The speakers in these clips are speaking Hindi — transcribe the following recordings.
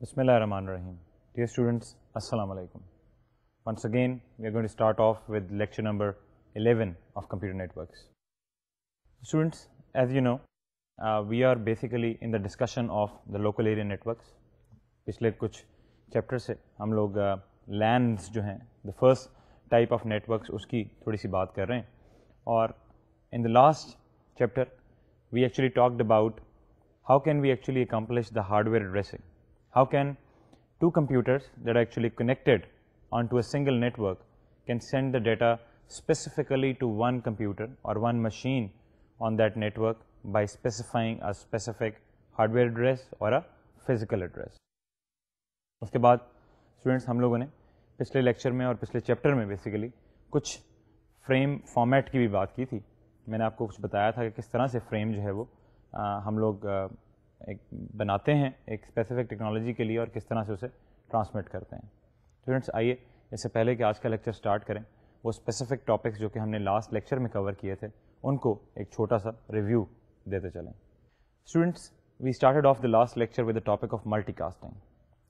Bismillahirrahmanirrahim. Dear students, Assalamu alaikum. Once again, we are going to start off with lecture number 11 of computer networks. Students, as you know, uh, we are basically in the discussion of the local area networks. पिछले कुछ चैप्टर से हम लोग लैंड्स uh, जो हैं the first type of networks उसकी थोड़ी सी बात कर रहे हैं और in the last chapter we actually talked about how can we actually accomplish the hardware addressing How can two computers that are actually connected onto a single network can send the data specifically to one computer or one machine on that network by specifying a specific hardware address or a physical address. उसके बाद स्टूडेंट्स हम लोगों ने पिछले लेक्चर में और पिछले चैप्टर में बेसिकली कुछ फ्रेम फॉर्मेट की भी बात की थी मैंने आपको कुछ बताया था कि किस तरह से फ्रेम जो है वो आ, हम लोग एक बनाते हैं एक स्पेसिफिक टेक्नोलॉजी के लिए और किस तरह से उसे ट्रांसमिट करते हैं स्टूडेंट्स आइए इससे पहले कि आज का लेक्चर स्टार्ट करें वो स्पेसिफिक टॉपिक्स जो कि हमने लास्ट लेक्चर में कवर किए थे उनको एक छोटा सा रिव्यू देते चलें students we started off the last lecture with the topic of multi multicasting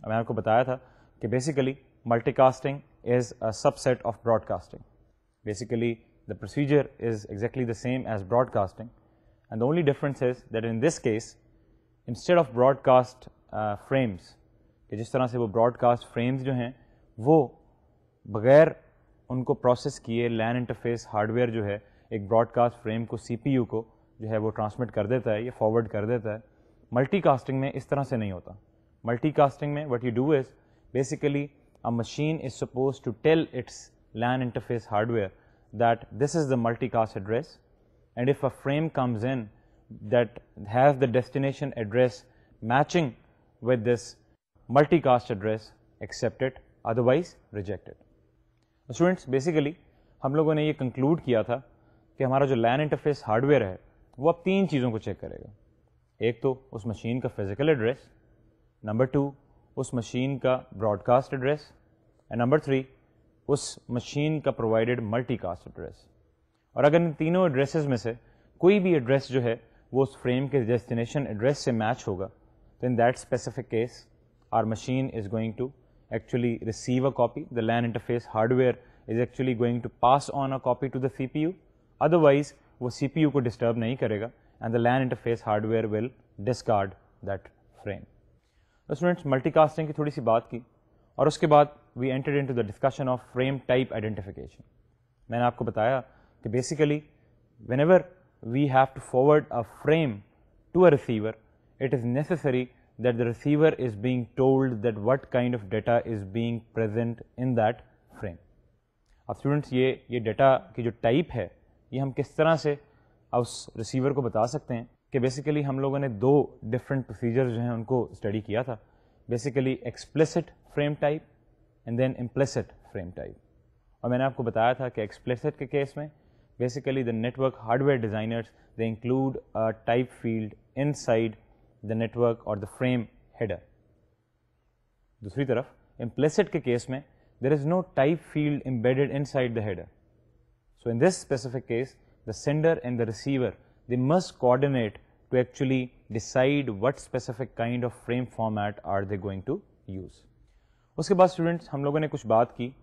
मैंने आपको बताया था कि basically multicasting is a subset of broadcasting basically the procedure is exactly the same as broadcasting and the only difference is that in this case instead of broadcast frames कि जिस तरह से वो ब्रॉडकास्ट फ्रेम्स जो हैं वो बगैर उनको प्रोसेस किए लैन इंटरफेस हार्डवेयर जो है एक ब्रॉडकास्ट फ्रेम को सीपीयू को जो है वो ट्रांसमिट कर देता है या फॉरवर्ड कर देता है मल्टीकास्टिंग में इस तरह से नहीं होता मल्टीकास्टिंग में what you do is basically a machine is supposed to tell its LAN interface hardware that this is the multicast address and if a frame comes in that has the destination address matching with this multicast address accept it otherwise reject it. Students basically हम लोगों ने ये कंक्लूड किया था कि हमारा जो लैन इंटरफेस हार्डवेयर है वो अब तीन चीज़ों को चेक करेगा एक तो उस मशीन का फिजिकल एड्रेस नंबर टू उस मशीन का broadcast address and number three उस मशीन का प्रोवाइडेड मल्टीकास्ट एड्रेस और अगर इन तीनों एड्रेसेस में से कोई भी एड्रेस जो है वो उस फ्रेम के डेस्टिनेशन एड्रेस से मैच होगा तो in that specific case our machine is going to actually receive a copy. The LAN interface hardware is actually going to pass on a copy to the CPU. Otherwise, वो CPU को disturb नहीं करेगा and the LAN interface hardware will discard that frame. तो स्टूडेंट्स मल्टीकास्टिंग की थोड़ी सी बात की और उसके बाद we enter in to the discussion of frame type identification मैंने आपको बताया कि basically whenever we have to forward a frame to a receiver, it is necessary that the receiver is being told that what kind of data is being present in that frame. अब students ये ये data की जो type है ये हम किस तरह से उस receiver को बता सकते हैं कि basically हम लोगों ने दो different procedures जो हैं उनको study किया था basically explicit frame type and then implicit frame type और मैंने आपको बताया था कि explicit के केस में basically the network hardware designers they include a type field inside the network or the frame header. दूसरी तरफ implicit case there is no type field embedded inside the header. So, in this specific case the sender and the receiver they must coordinate to actually decide what specific kind of frame format are they going to use. उसके बाद students हम लोगों ने कुछ बात की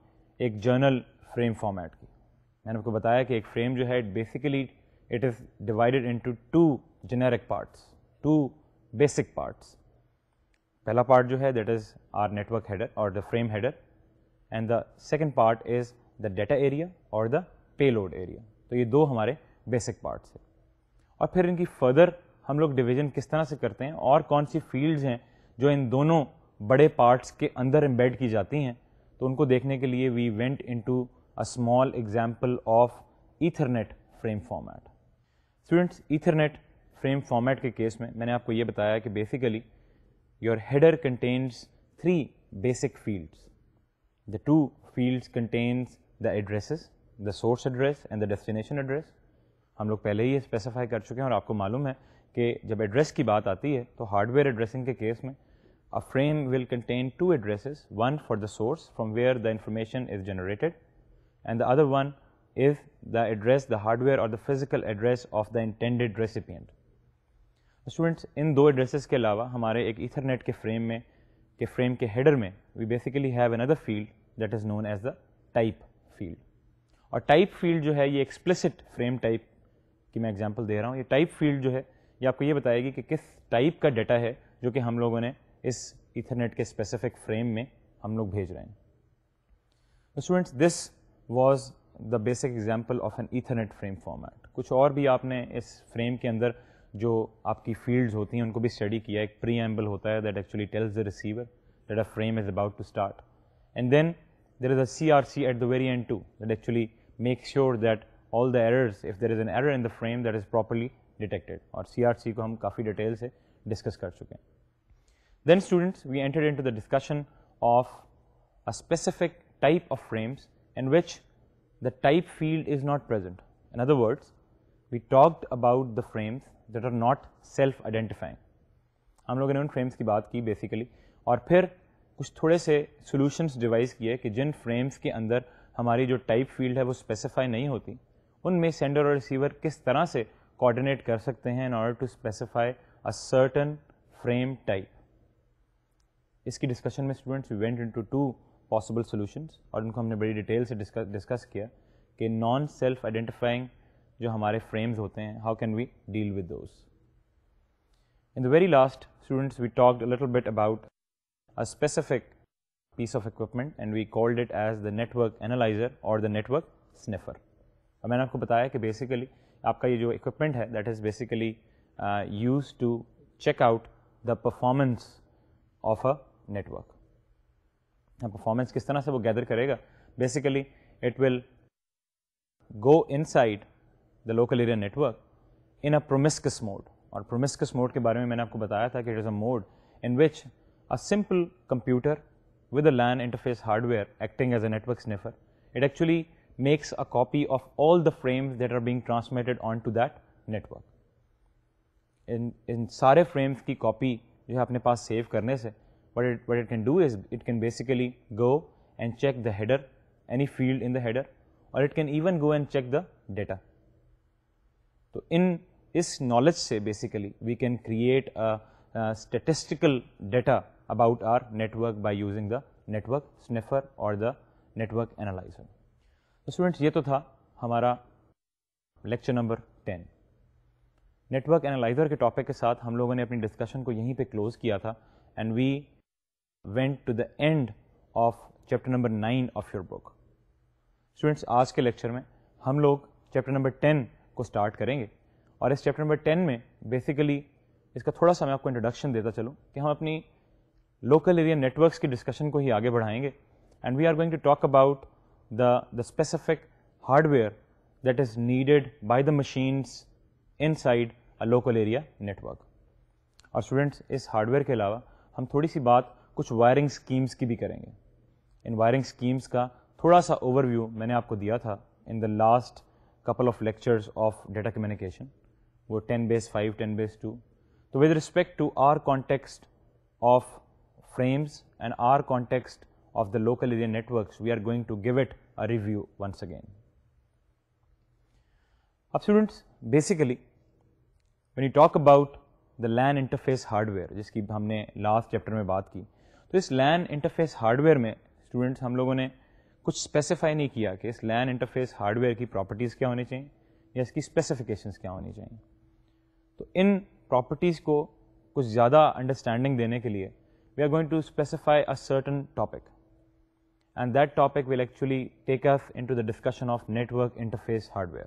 एक journal frame format की मैंने आपको बताया कि एक फ्रेम जो है basically it is divided into two generic parts two basic parts पहला पार्ट जो है that is our network header और the frame header and the second part is the data area और द लोड एरिया तो ये दो हमारे बेसिक पार्ट्स है और फिर इनकी फर्दर हम लोग डिवीजन किस तरह से करते हैं और कौन सी फील्ड्स हैं जो इन दोनों बड़े पार्ट्स के अंदर एम्बेड की जाती हैं तो उनको देखने के लिए we went into a small example of Ethernet frame format. Students, Ethernet frame format ke case mein मैंने aapko ye bataya कि basically your header contains three basic fields. The two fields contains the addresses, the source address and the destination address. hum log pehle hi ye specify kar चुके hain aur aapko malum hai कि jab address ki baat aati hai तो hardware addressing ke case mein a frame will contain two addresses, one for the source from where the information is generated and the other one is the address the hardware or the physical address of the intended recipient. Students इन दो एड्रेसेस के अलावा हमारे एक इथरनेट के फ्रेम में के फ्रेम के हेडर में we basically have another field that is known as the type field और टाइप फील्ड जो है ये एक्सप्लिसिट फ्रेम टाइप की मैं एग्जांपल दे रहा हूँ ये टाइप फील्ड जो है ये आपको ये बताएगी कि किस टाइप का डाटा है जो कि हम लोगों ने इस इथरनेट के स्पेसिफिक फ्रेम में हम लोग भेज रहे हैं students this was the basic example of an Ethernet frame format. कुछ और भी आपने इस frame के अंदर जो आपकी fields होती हैं उनको भी study किया एक preamble होता है that actually tells the receiver that a frame is about to start. And then there is a CRC at the very end too that actually makes sure that all the errors if there is an error in the frame that is properly detected और CRC को हम काफ़ी detail से discuss कर चुके Then students we entered into the discussion of a specific type of frames in which the type field is not present. In other words, we talked about the frames that are not self identifying. हम लोगों ने उन frames की बात की basically और फिर कुछ थोड़े से solutions device किए कि जिन frames के अंदर हमारी जो type field है वो specify नहीं होती उनमें sender और receiver किस तरह से coordinate कर सकते हैं in order to specify a certain frame type. इसकी discussion में students we went into two possible solutions और इनको हमने बड़ी डिटेल से डिस्कस किया कि नॉन सेल्फ आइडेंटिफाइंग जो हमारे फ्रेम्स होते हैं how can we deal with those in the very last students we talked little bit about a specific piece of equipment and we called it as the network analyzer or the network sniffer. और मैंने आपको बताया कि basically आपका ये जो equipment है that is basically uh, used to check out the performance of a network. Performance किस तरह से वो गैदर करेगा basically it will go inside the local area network in a promiscuous mode और प्रोमिस्कस मोड के बारे में मैंने आपको बताया था कि it is a mode in which a simple computer with a LAN interface hardware acting as a network sniffer. It actually makes a copy of all the frames that are being transmitted onto that network. इन इन सारे frames की copy जो है अपने पास save करने से what it, what it can do is it can basically go and check the header, any field in the header, or it can even go and check the data. So, in इस knowledge say basically we can create a, a statistical data about our network by using the network sniffer or the network analyzer. so students ye to tha hamara lecture number 10 network analyser کے ٹاپک کے ساتھ ہم لوگوں نے اپنی ڈسکشن کو یہیں پہ کلوز کیا تھا and we went to the end of chapter number 9 of your book. Students, आज के lecture में हम लोग chapter number 10 को start करेंगे और इस chapter number 10 में basically इसका थोड़ा सा मैं आपको introduction देता चलूँ कि हम अपनी local area networks की discussion को ही आगे बढ़ाएंगे and we are going to talk about the, the specific hardware that is needed by the machines inside a local area network. और students, इस hardware के अलावा हम थोड़ी सी बात कुछ वायरिंग स्कीम्स की भी करेंगे इन वायरिंग स्कीम्स का थोड़ा सा ओवरव्यू मैंने आपको दिया था in the last couple of lectures of data communication वो ten base five ten base two तो with respect to our context of frames and our context of the local area networks, we are going to give it a review once again. Up students, basically, when you talk about the LAN interface hardware, जिसकी हमने last chapter में बात की, तो इस लैन इंटरफेस हार्डवेयर में स्टूडेंट्स हम लोगों ने कुछ स्पेसिफाई नहीं किया कि इस लैन इंटरफेस हार्डवेयर की प्रॉपर्टीज़ क्या होनी चाहिए या इसकी स्पेसिफिकेशन क्या होनी चाहिए तो इन प्रॉपर्टीज़ को कुछ ज़्यादा अंडरस्टैंडिंग देने के लिए we are going to specify a certain topic and that topic will actually take us into the discussion of network interface hardware.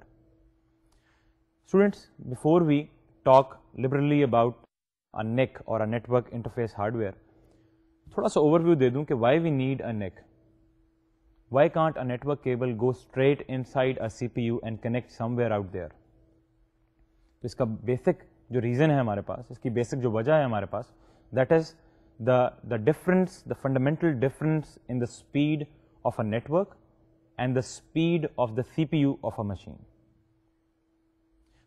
Students, before we talk liberally about a NIC or a network interface hardware, थोड़ा सा ओवरव्यू दे दूं कि why we need a NIC why can't a network cable go straight inside a C P U and connect somewhere out there तो इसका बेसिक जो रीज़न है हमारे पास इसकी बेसिक जो वजह है हमारे पास that is the the difference the fundamental difference in the speed of a network and the speed of the cpu of a machine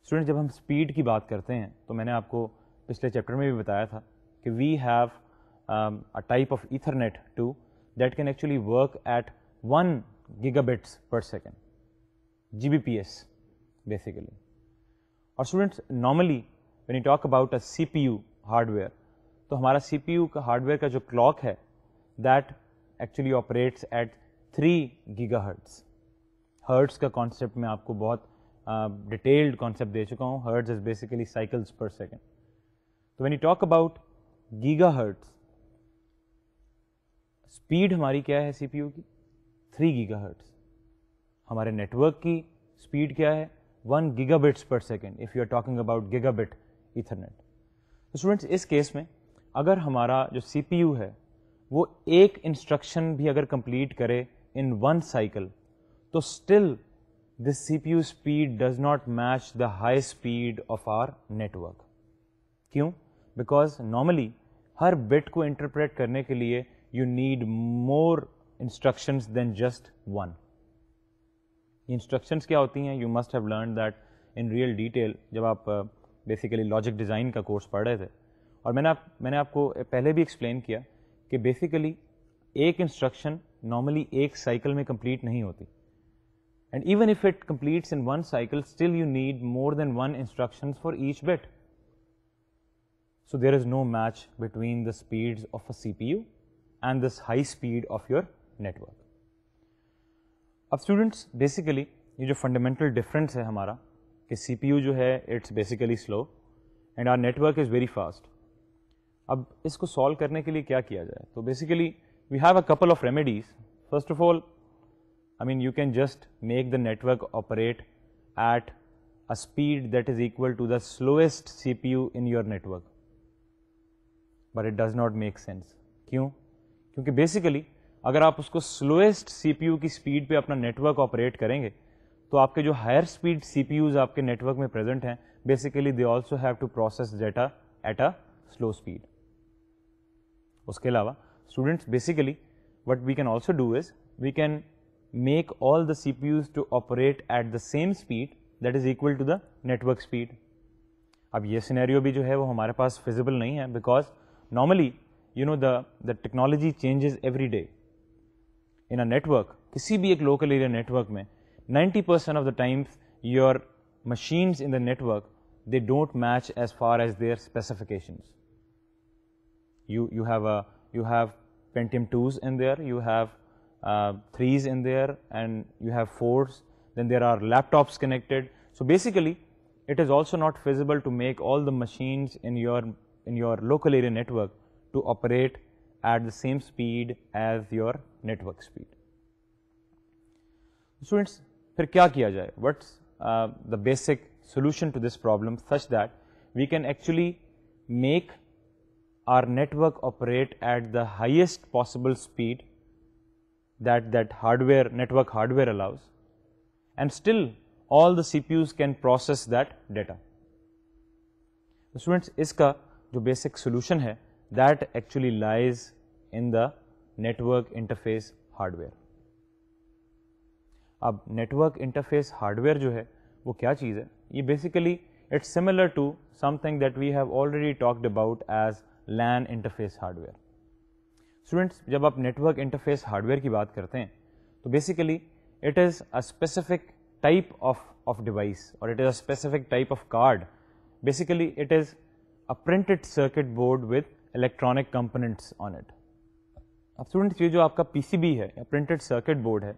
student जब हम स्पीड की बात करते हैं तो मैंने आपको पिछले चैप्टर में भी बताया था कि we have um, a type of ethernet too that can actually work at 1 gigabits per second gbps basically और students normally when you talk about a CPU hardware तो हमारा सीपीयू का हार्डवेयर का जो क्लॉक है that actually operates at 3 gigahertz hertz का कॉन्सेप्ट में आपको बहुत डिटेल्ड uh, कॉन्सेप्ट दे चुका हूँ hertz is basically cycles per second तो when you talk about gigahertz speed हमारी क्या है सीपीयू की थ्री गीगा हमारे नेटवर्क की स्पीड क्या है वन गीगा पर second if you are talking about bit Ethernet तो स्टूडेंट्स इस केस में अगर हमारा जो सी है वो एक इंस्ट्रक्शन भी अगर कंप्लीट करे इन वन साइकिल तो still this C P U speed does not match the high speed of our network क्यों बिकॉज नॉर्मली हर बिट को इंटरप्रेट करने के लिए you need more instructions than just one. Instructions kya hoti hain? You must have learned that in real detail, jab aap uh, basically logic design ka course pad rahe the. Aur mein aap, mein basically, ek instruction normally ek cycle mein complete nahi And even if it completes in one cycle, still you need more than one instructions for each bit. So there is no match between the speeds of a CPU and this high speed of your network. अब students basically ये जो fundamental difference है हमारा CPU जो है it's basically slow and our network is very fast. अब इसको solve करने के लिए क्या किया जाए basically we have a couple of remedies. First of all, I mean you can just make the network operate at a speed that is equal to the slowest CPU in your network. But it does not make sense. क्यों क्योंकि बेसिकली अगर आप उसको स्लोएस्ट सीपीयू की स्पीड पे अपना नेटवर्क ऑपरेट करेंगे तो आपके जो हायर स्पीड सीपीयूज आपके नेटवर्क में प्रेजेंट हैं basically they also have to process data at a slow speed उसके अलावा students basically what we can also do is we can make all the CPUs to operate at the same speed that is equal to the network speed. अब ये सिनेरियो भी जो है वो हमारे पास फिजिबल नहीं है because normally you know the, the technology changes every day. In a network, kisi bhi ek local area network mein, 90% of the times your machines in the network they don't match as far as their specifications. You, you have a you have Pentium 2s in there, you have uh, 3s in there and you have 4s, then there are laptops connected. So, basically it is also not feasible to make all the machines in your in your local area network to operate at the same speed as your network speed. Students, फिर क्या किया जाए what's uh, the basic solution to this problem such that we can actually make our network operate at the highest possible speed that that hardware network hardware allows and still all the CPUs can process that data. Students, इसका the basic solution है that actually lies in the network interface hardware. अब network interface hardware जो है वो क्या चीज़ basically it's similar to something that we have already talked about as LAN interface hardware. Students जब आप network interface hardware की बात basically it is a specific type of of device or it is a specific type of card. Basically it is a printed circuit board with electronic components on it अब स्टूडेंट्स ये जो आपका पी सी बी है या प्रिंटेड सर्किट बोर्ड है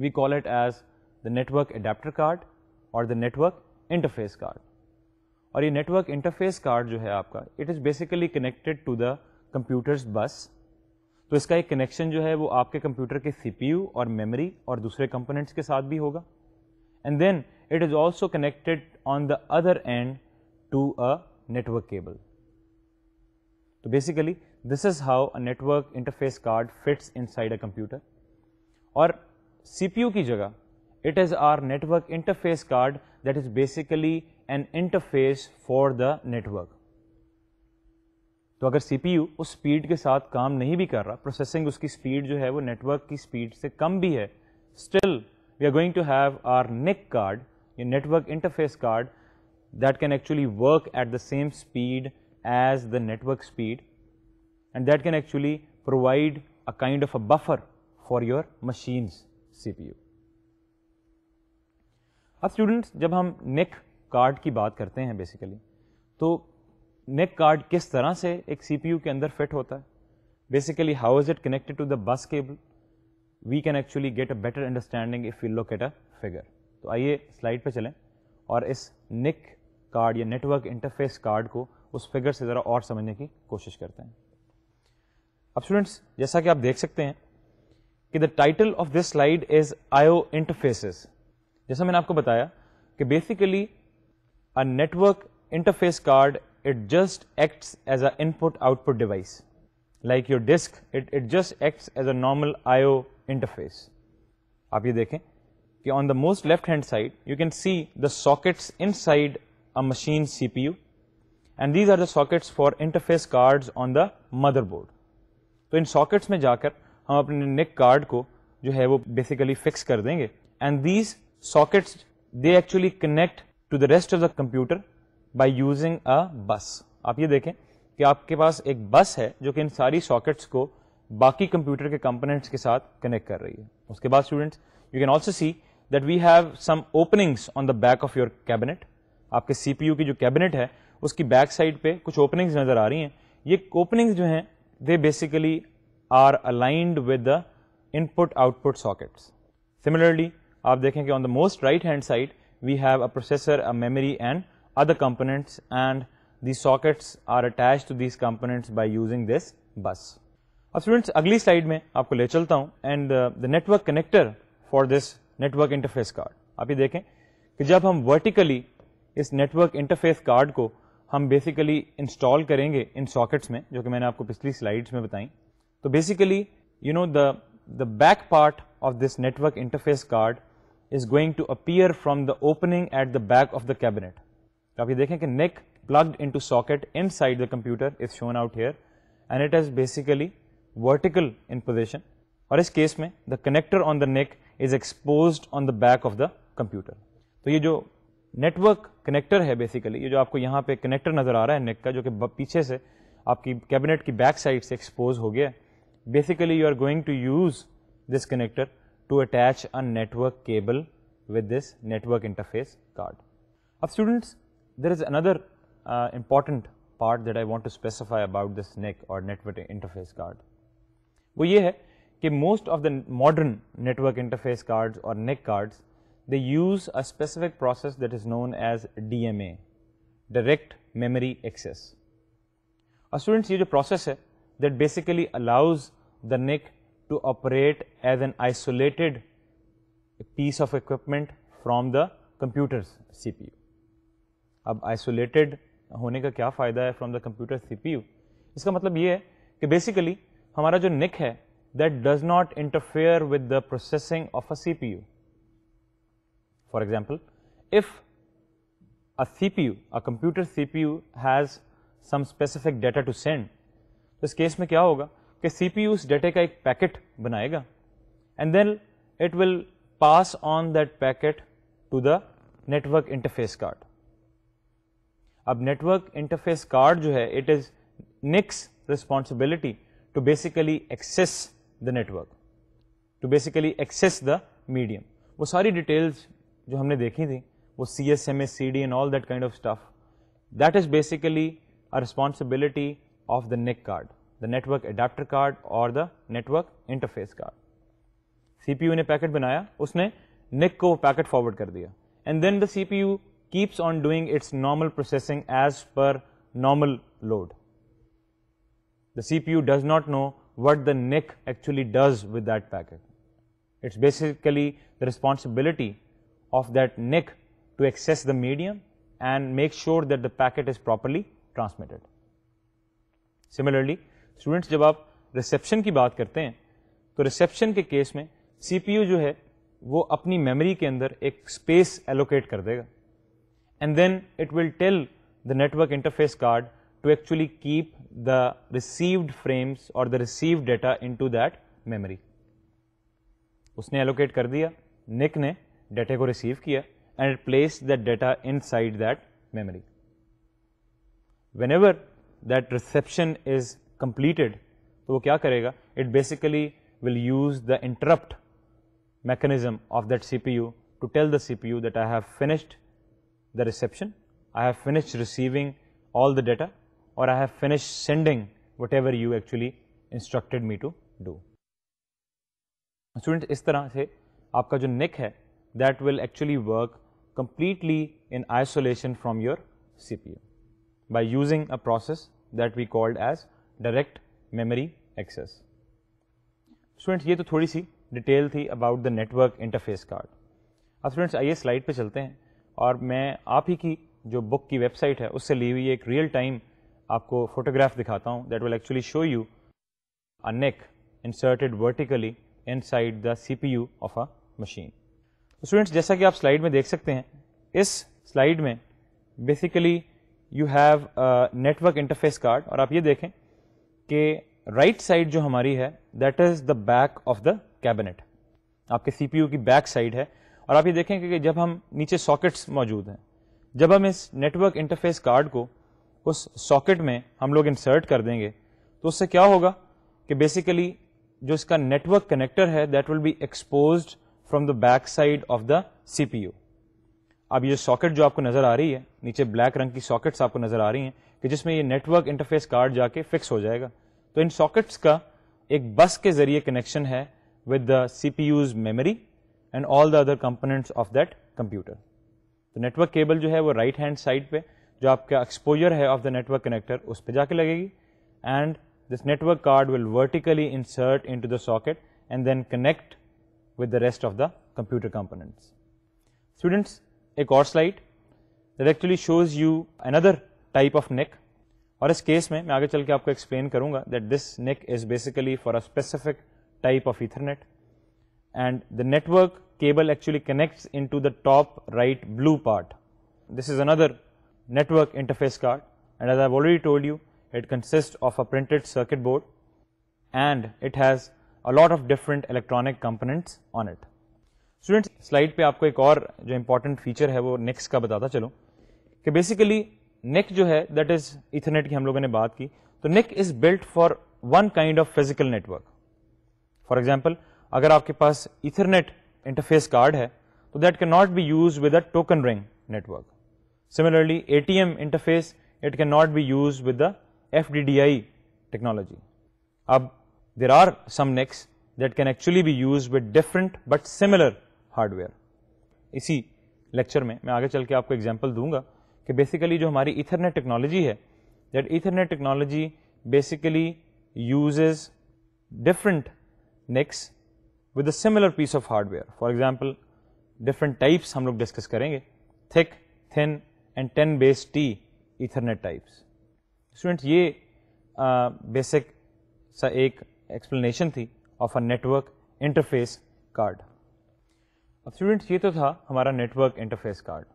we call it as the network adapter card और द नेटवर्क इंटरफेस कार्ड और ये नेटवर्क इंटरफेस कार्ड जो है आपका it is basically connected to the computer's bus तो इसका एक कनेक्शन जो है वो आपके कंप्यूटर के सी पी यू और मेमोरी और दूसरे कंपोनेंट्स के साथ भी होगा and then it is also connected on the other end to a network cable So, basically this is how a network interface card fits inside a computer or CPU ki jagah it is our network interface card that is basically an interface for the network. तो अगर CPU उस speed के साथ काम नहीं भी कर रहा प्रोसेसिंग उसकी स्पीड जो है वो नेटवर्क की स्पीड से कम भी है still we are going to have our NIC card, ये network interface card that can actually work at the same speed as the network speed and that can actually provide a kind of a buffer for your machine's CPU. अब स्टूडेंट्स जब हम नेक कार्ड की बात करते हैं बेसिकली तो नेक कार्ड किस तरह से एक सीपीयू के अंदर फिट होता है basically how is it connected to the bus cable we can actually get a better understanding if we look at a figure तो आइए स्लाइड पे चलें और इस नेक कार्ड या नेटवर्क इंटरफेस कार्ड को उस फिगर से ज़रा और समझने की कोशिश करते हैं अब स्टूडेंट्स जैसा कि आप देख सकते हैं कि the title of this slide is IO interfaces जैसा मैंने आपको बताया कि basically a network interface card it just acts as an input output device like your disk it, it just acts as a normal IO interface आप ये देखें कि on the most left hand side you can see the sockets inside a machine CPU and these are the sockets for interface cards on the motherboard. So in sockets में जाकर हम अपने नेक कार्ड को जो है वो बेसिकली फिक्स कर देंगे and these sockets they actually connect to the rest of the computer by using a bus आप ये देखें कि आपके पास एक बस है जो कि इन सारी सॉकेट्स को बाकी कंप्यूटर के कंपोनेंट्स के साथ कनेक्ट कर रही है उसके बाद students you can also see that we have some openings on the back of your cabinet आपके सीपीयू की जो कैबिनेट है उसकी बैक साइड पे कुछ ओपनिंग्स नज़र आ रही हैं ये ओपनिंग्स जो हैं they basically are aligned with the input output sockets similarly आप देखें कि on the most right hand side we have a processor, a memory and other components and these sockets are attached to these components by using this bus. अब स्टूडेंट्स अगली स्लाइड में आपको ले चलता हूँ and the network connector for this network interface card आप ये देखें कि जब हम वर्टिकली इस नेटवर्क इंटरफेस कार्ड को हम बेसिकली इंस्टॉल करेंगे इन सॉकेट्स में जो कि मैंने आपको पिछली स्लाइड्स में बताई तो basically you know the the back part of this network interface card is going to appear from the opening at the back of the cabinet. So, आप ये देखें कि neck plugged into socket inside the computer is shown out here and it is basically vertical in position और इस केस में the connector on the neck is exposed on the back of the computer. तो ये जो नेटवर्क कनेक्टर है बेसिकली ये जो आपको यहाँ पे कनेक्टर नज़र आ रहा है नेक का जो कि पीछे से आपकी कैबिनेट की बैक साइड से एक्सपोज हो गया basically you are going to use this connector to attach a network cable with this network interface card. Of students, there is another uh, important part that I want to specify about this NIC or network interface card. वो ये है कि most of the modern network interface cards or NIC cards they use a specific process that is known as DMA, Direct Memory Access. A student use a processor that basically allows the NIC to operate as an isolated piece of equipment from the computer's CPU. Ab isolated hone ka kya fayda hai from the computer CPU? Iska matlab ye hai basically hamara jo NIC hai that does not interfere with the processing of a CPU. For example, if a CPU, a computer CPU has some specific data to send, this case case में क्या होगा CPU उस डेटा का एक and then it will pass on that packet to the network interface card. अब network interface card it is NIC's responsibility to basically access the network, to basically access the medium. वो details जो हमने देखी थी वो C S M S C D and all that kind of stuff that is basically a responsibility of the NIC card the network adapter card और the network interface card CPU ने पैकेट बनाया उसने निक को पैकेट फॉरवर्ड कर दिया and then the CPU keeps on doing its normal processing as per normal load the CPU does not know what the NIC actually does with that packet. It's basically the responsibility of that NIC to access the medium and make sure that the packet is properly transmitted. Similarly, students जब आप reception की बात करते हैं reception के केस में CPU जो है वो अपनी मेमोरी के अंदर एक स्पेस एलोकेट कर देगा and then it will tell the network interface card to actually keep the received frames or the received data into that memory. उसने allocate कर दिया निक ने डेटा को रिसीव किया and it place that data inside that memory whenever that reception is completed तो वो क्या करेगा it basically will use the interrupt mechanism of that CPU to tell the CPU that I have finished the reception, I have finished receiving all the data or I have finished sending whatever you actually instructed me to do. Students, इस तरह से आपका जो निक है that will actually work completely in isolation from your CPU by using a process that we called as direct memory access. Students, yeh toh thodi si detail thi about the network interface card. Ab students, aayye slide pe chalte hain aur main aap hi ki jo book ki website hai usse lii hui ek real time aapko photograph dikhata hoon that will actually show you a neck inserted vertically inside the CPU of a machine. तो स्टूडेंट्स जैसा कि आप स्लाइड में देख सकते हैं इस स्लाइड में basically you have network interface card और आप ये देखें कि राइट साइड जो हमारी है that is the back of the cabinet आपके सी पी यू की बैक साइड है और आप ये देखें कि जब हम नीचे सॉकेट्स मौजूद हैं जब हम इस नेटवर्क इंटरफेस कार्ड को उस सॉकेट में हम लोग इंसर्ट कर देंगे तो उससे क्या होगा कि बेसिकली जो इसका नेटवर्क कनेक्टर है that will be exposed from the back side of the CPU अब ये सॉकेट जो आपको नजर आ रही है नीचे ब्लैक रंग की सॉकेट्स आपको नजर आ रही हैं कि जिसमें ये नेटवर्क इंटरफेस कार्ड जाके फिक्स हो जाएगा तो इन सॉकेट्स का एक बस के जरिए कनेक्शन है with the CPU's memory and all the other components of that computer तो नेटवर्क केबल जो है वो राइट हैंड साइड पे जो आपका एक्सपोजर है ऑफ द नेटवर्क कनेक्टर उस पर जाके लगेगी and this network card will vertically insert into the socket and then connect with the rest of the computer components. Students, a core slide that actually shows you another type of neck और इस केस में मैं आगे चल के आपको एक्सप्लेन करूंगा that this NIC is basically for a specific type of ethernet and the network cable actually connects into the top right blue part this is another network interface card and as I've already told you it consists of a printed circuit board and it has a lot of different electronic components on it. Students slide पे आपको एक और जो इम्पोर्टेंट फीचर है वो नेक्स्ट का बताता चलो कि बेसिकली नेक जो है दैट इज इथरनेट की हम लोगों ने बात की तो NIC is built for one kind of physical network for example अगर आपके पास इथरनेट इंटरफेस कार्ड है तो that can not be use with a token ring network similarly A T M interface it can not be use with the F D D I technology अब there are some NICs that can actually be used with different but similar hardware. इसी लेक्चर lecture, मैं आगे चल give you an example. basically basically जो हमारी इथरनेट टेक्नोलॉजी है that ethernet technology basically uses different NICs with a similar piece of hardware. For example, different types We'll discuss करेंगे thick, thin and 10 base T Ethernet types. Students a uh, basic सा एक्सप्लेनेशन थी of a network interface card अब स्टूडेंट्स ये तो था हमारा नेटवर्क इंटरफेस कार्ड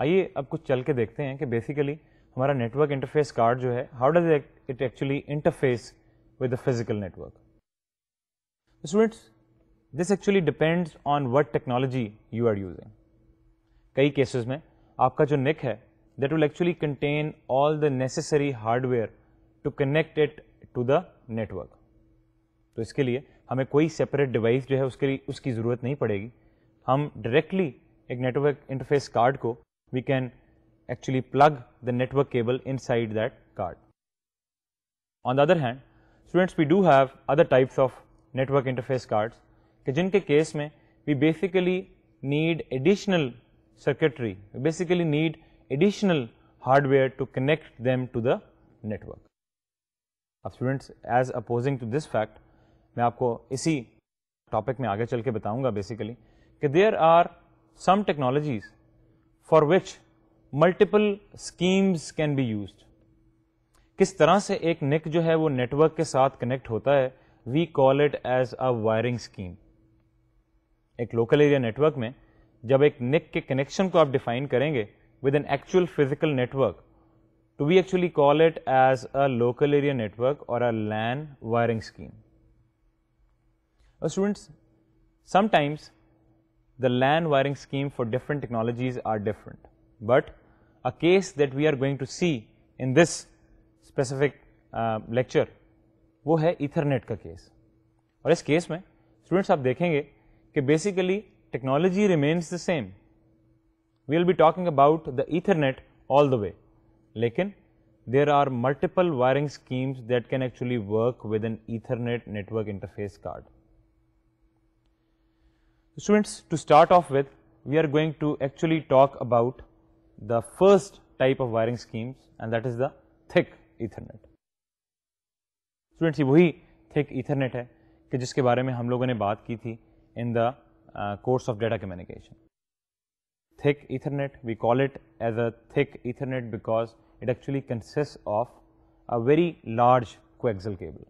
आइए अब कुछ चल के देखते हैं कि बेसिकली हमारा नेटवर्क इंटरफेस कार्ड जो है how does it actually interface with the physical network students this actually depends on what technology you are using कई केसेस में आपका जो निक है that will actually contain all the necessary hardware to connect it to the network तो इसके लिए हमें कोई सेपरेट डिवाइस जो है उसके लिए उसकी ज़रूरत नहीं पड़ेगी हम डायरेक्टली एक नेटवर्क इंटरफेस कार्ड को we can actually plug the network cable inside that card. On the other hand, students we do have other types of network interface cards कि जिनके केस में we basically need additional circuitry, we basically need additional hardware to connect them to the network. अब students as opposing to this fact मैं आपको इसी टॉपिक में आगे चल के बताऊंगा बेसिकली कि there are some technologies for which multiple schemes can be use किस तरह से एक नेक जो है वो नेटवर्क के साथ कनेक्ट होता है we call it as a wiring scheme एक लोकल एरिया नेटवर्क में जब एक नेक के कनेक्शन को आप डिफाइन करेंगे with an actual physical network do we actually call it as a local area network or a LAN wiring scheme? students, sometimes the LAN wiring scheme for different technologies are different. But a case that we are going to see in this specific uh, lecture, wo hai Ethernet ka case. Aur is case mein, students aap dekhenge ke basically technology remains the same. We will be talking about the Ethernet all the way. लेकिन there are multiple wiring schemes that can actually work with an Ethernet network interface card. Students, to start off with, we are going to actually talk about the first type of wiring schemes and that is the thick Ethernet. Students, ये वही thick Ethernet है कि जिसके बारे में हम लोगों ने बात की थी in the uh, course of data communication. thick Ethernet. We call it as a thick Ethernet because it actually consists of a very large coaxial cable.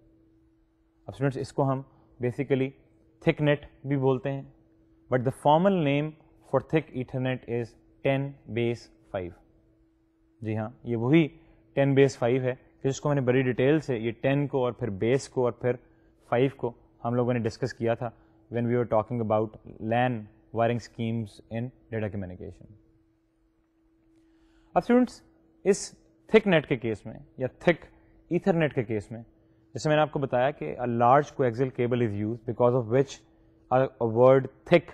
अब students इसको हम बेसिकली थिक नेट भी बोलते हैं but the formal name for thick ethernet is 10 base 5 जी हाँ ये वही 10 बेस 5 کو میں نے بڑی ڈیٹیل سے یہ 10 کو اور پھر بیس کو اور پھر 5 کو ہم لوگوں نے ڈسکس کیا تھا when we are talking about LAN wiring schemes in data communication. अब स्टूडेंट्स इस थिक नेट के केस में या थिक ईथरनेट के केस में जैसे मैंने आपको बताया कि a large coaxial cable is use because of which a word thick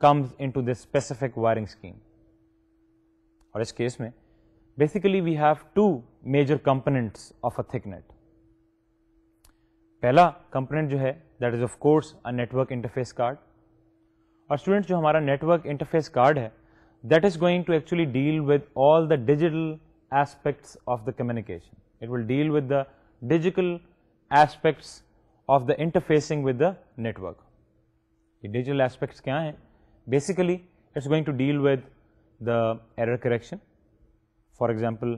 comes into this specific wiring scheme और इस केस में basically we have two major components of a thick net पहला कंपोनेंट जो है that is of course a network interface card और स्टूडेंट्स जो हमारा नेटवर्क इंटरफेस कार्ड है that is going to actually deal with all the digital aspects of the communication. It will deal with the digital aspects of the interfacing with the network. The digital aspects kya Basically, it is going to deal with the error correction. For example,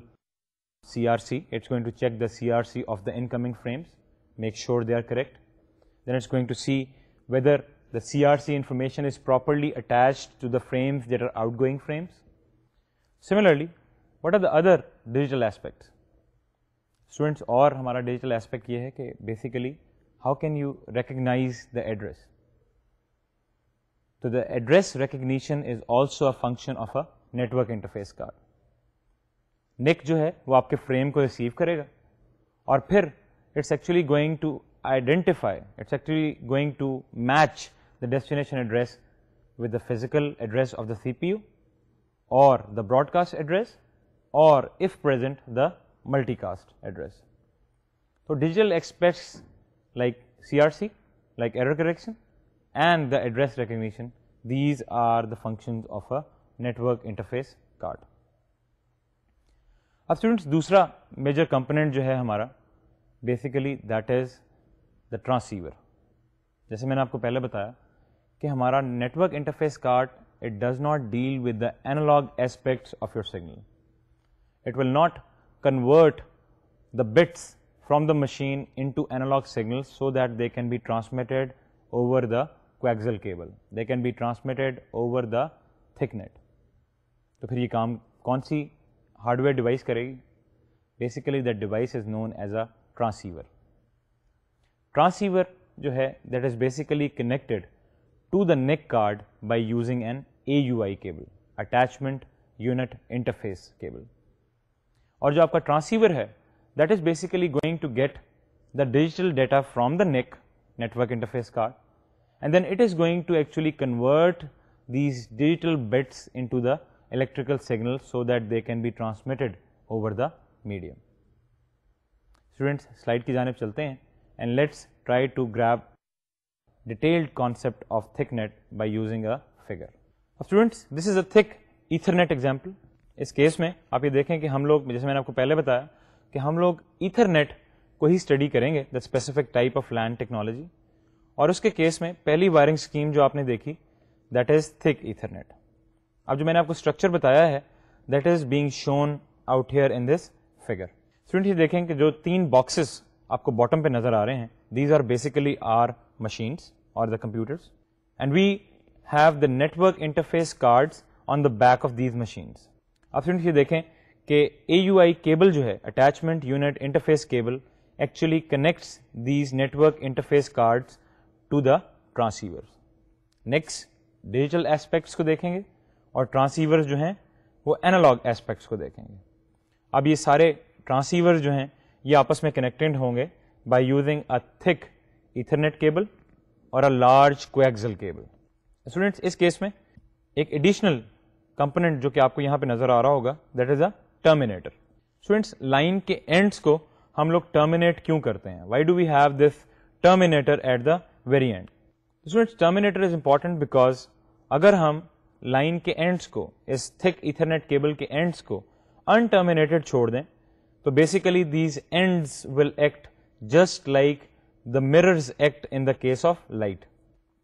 CRC, it is going to check the CRC of the incoming frames, make sure they are correct. Then it is going to see whether the CRC information is properly attached to the frames that are outgoing frames. Similarly, what are the other digital aspects? Students or our digital aspect is that basically how can you recognize the address? So, the address recognition is also a function of a network interface card. NIC जो है वो frame को receive it's actually going to identify, it's actually going to match the destination address with the physical address of the CPU or the broadcast address or if present the multicast address. So, digital expects like CRC like error correction and the address recognition these are the functions of a network interface card. अब स्टूडेंट्स दूसरा मेजर कंपोनेंट जो है हमारा basically that is the transceiver जैसे मैंने आपको पहले बताया कि हमारा network interface card it does not deal with the analog aspects of your signal. It will not convert the bits from the machine into analog signals so that they can be transmitted over the coaxial cable. They can be transmitted over the thicknet. So, for ये काम कौन hardware device डिवाइस करेगी basically that device is known as a transceiver. Transceiver जो है that is to the NIC card by using an AUI cable attachment unit interface cable And the transceiver है that is basically going to get the digital data from the NIC network interface card and then it is going to actually convert these digital bits into the electrical signal so that they can be transmitted over the medium. Students slide की जानब and let's try to grab detailed concept of thicknet by using a figure. Now students, this is a thick ethernet example. इस केस में आप ये देखें कि हम लोग जैसे मैंने आपको पहले बताया कि हम लोग ईथरनेट को ही स्टडी करेंगे the specific type of LAN technology और उसके केस में पहली वायरिंग स्कीम जो आपने देखी दैट इज थिक ईथरनेट अब जो मैंने आपको स्ट्रक्चर बताया है that is being shown out here in this figure student ये देखें कि जो तीन बॉक्सेस आपको बॉटम पे नजर आ रहे हैं these are basically are machines or the computers and we have the network interface cards on the back of these machines. अब students ye dekhen ke AUI cable jo hai attachment unit interface cable actually connects these network interface cards to the transceivers. Next digital aspects ko dekhenge aur transceivers jo hain wo analog aspects ko dekhenge ab ye sare transceivers jo hain ye aapas mein connected honge by using a thick ethernet cable और a large coaxial cable students इस केस में एक एडिशनल कंपोनेंट जो कि आपको यहाँ पे नजर आ रहा होगा that is a terminator students line के एंड्स को हम लोग टर्मिनेट क्यों करते हैं why do we have this terminator at the very end students terminator is important because अगर हम लाइन के एंड्स को इस थिक इथरनेट केबल के एंड्स को अनटर्मिनेटेड छोड़ दें तो basically these ends will act just like the mirrors act in the case of light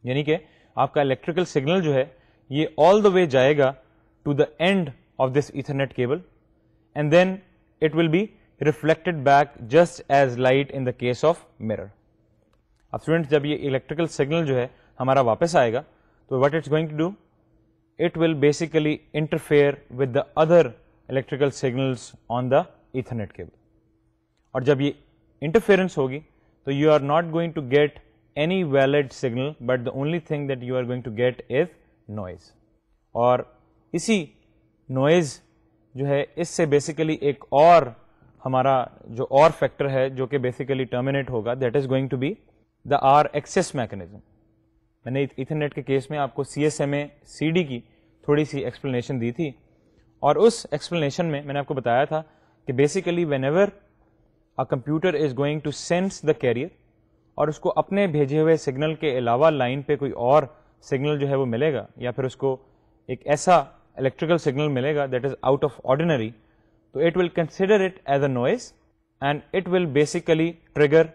यानी कि आपका इलेक्ट्रिकल सिग्नल जो है ये ऑल द वे जाएगा to the end of this ethernet cable and then it will be reflected back just as light in the case of mirror अब स्टूडेंट जब ये इलेक्ट्रिकल सिग्नल जो है हमारा वापस आएगा तो what it's going to do it will basically interfere with the other electrical signals on the ethernet cable और जब ये इंटरफेरेंस होगी So, you are not going to get any valid signal, but the only thing that you are going to get is noise और इसी noise जो है इससे basically एक और हमारा जो और फैक्टर है जो कि बेसिकली टर्मिनेट होगा that is going to be the our access mechanism मैंने इथरनेट के केस में आपको C S M A C D की थोड़ी सी एक्सप्लेनेशन दी थी और उस एक्सप्लेनेशन में मैंने आपको बताया था कि basically whenever a computer is going to sense the carrier और उसको अपने भेजे हुए सिग्नल के अलावा लाइन पे कोई और सिग्नल जो है वो मिलेगा या फिर उसको एक ऐसा इलेक्ट्रिकल सिग्नल मिलेगा that is out of ordinary तो it will consider it as a noise and it will basically trigger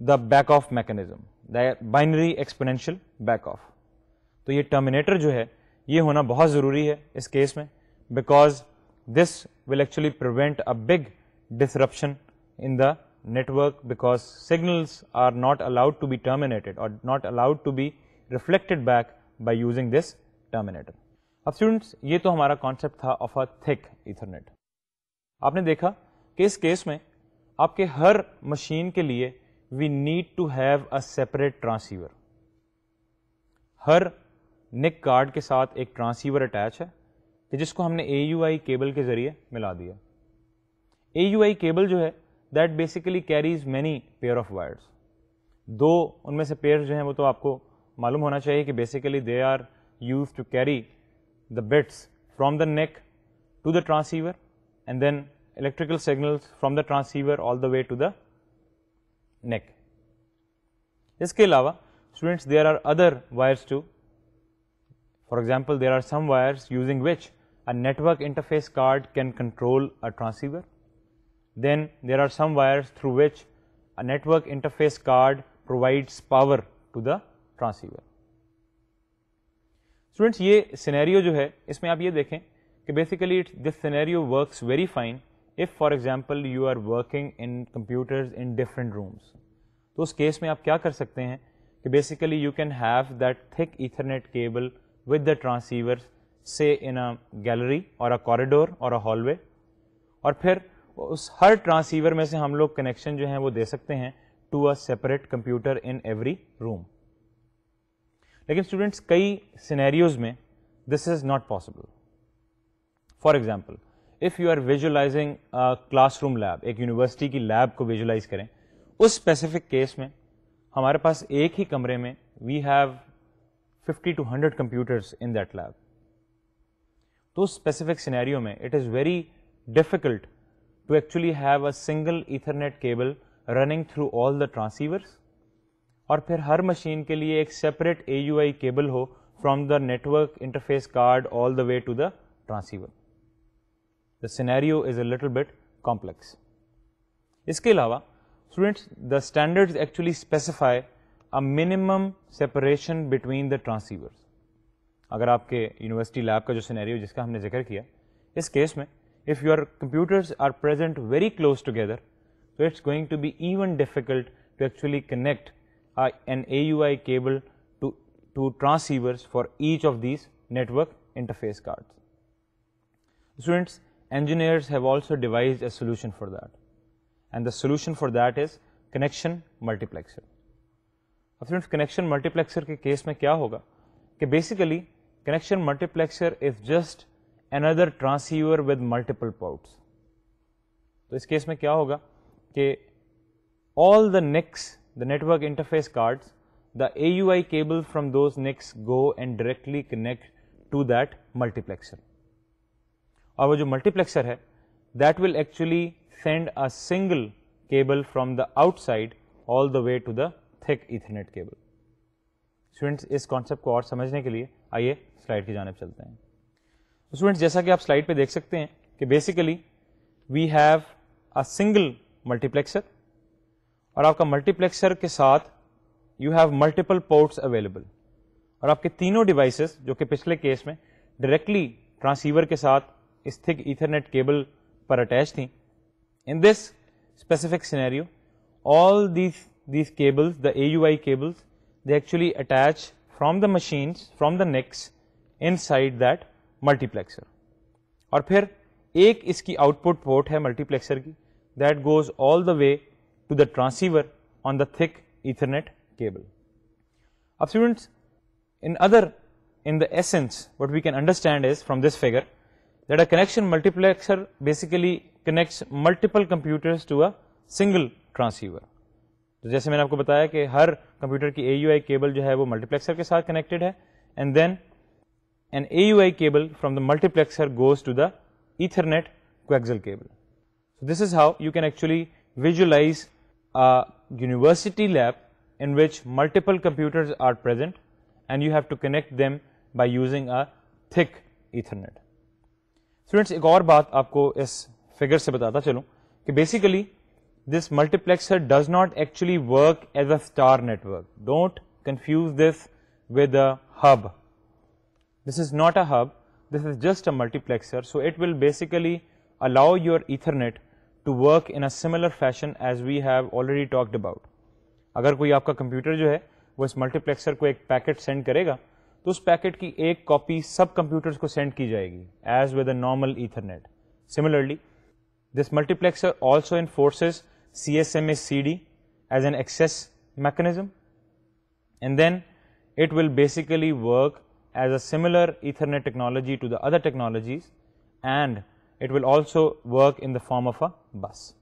the back off mechanism the binary exponential back off तो ये टर्मिनेटर जो है ये होना बहुत ज़रूरी है इस केस में because this will actually prevent a big disruption in the network because signals are not allowed to be terminated or not allowed to be reflected back by using this terminator. अब स्टूडेंट्स ये तो हमारा कॉन्सेप्ट था ऑफ अ थिक इथरनेट आपने देखा कि इस केस में आपके हर मशीन के लिए we need to have a separate transceiver हर निक कार्ड के साथ एक ट्रांसीवर अटैच है कि जिसको हमने ए केबल के ज़रिए मिला दिया ए केबल जो है That basically carries many pair of wires. Though, उनमें से पेयर जो हैं वो तो आपको मालूम होना चाहिए कि basically they are use to carry the bits from the NIC to the transceiver electrical signals from the transceiver all the way to the neck. इसके अलावा students there are other wires too. For example, there are some wires using which a network interface card can control a transceiver then there are some wires through which a network interface card provides power to the transceiver. Students, this scenario you है इसमें आप basically this scenario works very fine if for example you are working in computers in different rooms. तो उस केस में आप क्या कर सकते basically you can have that thick ethernet cable with the transceivers say in a gallery or a corridor or a hallway and then. उस हर ट्रांसीवर में से हम लोग कनेक्शन जो है वो दे सकते हैं to a separate computer in every room लेकिन स्टूडेंट्स कई सिनेरियोज में this is not possible for example if you are visualising classroom lab एक यूनिवर्सिटी की लैब को विजुअलाइज करें उस स्पेसिफिक केस में हमारे पास एक ही कमरे में we have 50 to 100 computers in that lab तो उस स्पेसिफिक सिनेरियो में it is very difficult to actually have a single ethernet cable running through all the transceivers और फिर हर मशीन के लिए एक separate A U I cable हो from the network interface card all the way to the transceiver the scenario is a little bit complex इसके अलावा students the standards actually specify a minimum separation between the transceivers अगर आपके यूनिवर्सिटी लैब का जो सिनेरियो जिसका हमने जिक्र किया इस केस में if your computers are present very close together, so it's going to be even difficult to actually connect uh, an AUI cable to, to transceivers for each of these network interface cards. Students, engineers have also devised a solution for that and the solution for that is connection multiplexer. अब फ्रेंड्स कनेक्शन मल्टीप्लेक्सर के केस में क्या होगा कि basically connection multiplexer is another transceiver with multiple ports. तो इस केस में क्या होगा कि all the NICs, the network interface cards, the AUI cable from those NICs go and directly connect to that multiplexer. और वो जो multiplexer that will actually send a single cable from the outside all the way to the thick ethernet cable. Students, इस concept को और समझने के लिए आइए स्लाइड की जानब चलते स्टूडेंट्स तो जैसा कि आप स्लाइड पे देख सकते हैं कि basically we have a single multiplexer और आपका मल्टीप्लेक्सर के साथ you have multiple ports available और आपके तीनों डिवाइसेस जो कि पिछले केस में डायरेक्टली ट्रांसीवर के साथ इस थिक ईथरनेट केबल पर अटैच थी in this specific scenario all these these cables the AUI cables they actually attach from the machines from the NICs inside that multiplexer और फिर एक इसकी आउटपुट पोर्ट है मल्टीप्लेक्सर की that goes all the way to the transceiver on the thick ethernet cable अब students in other in the essence what we can understand is from this figure that a connection multiplexer basically connects multiple computers to a single transceiver तो जैसे मैंने आपको बताया कि हर कंप्यूटर की ए केबल जो है वो मल्टीप्लेक्सर के साथ कनेक्टेड है and then an AUI cable from the multiplexer goes to the Ethernet coaxial cable. So this is how you can actually visualize a university lab in which multiple computers are present and you have to connect them by using a thick Ethernet. Students, एक और बात आपको इस figure से बताता चलूँ कि basically this multiplexer does not actually work as a star network. Don't confuse this with a hub this is not a hub this is just a multiplexer so it will basically allow your ethernet to work in a similar fashion as we have already talked about agar koi aapka computer jo is multiplexer ko ek packet send karega to us packet ki ek copy sub computers ko send ki as with a normal ethernet similarly this multiplexer also enforces csma cd as an access mechanism and then it will basically work as a similar Ethernet technology to the other technologies and it will also work in the form of a bus.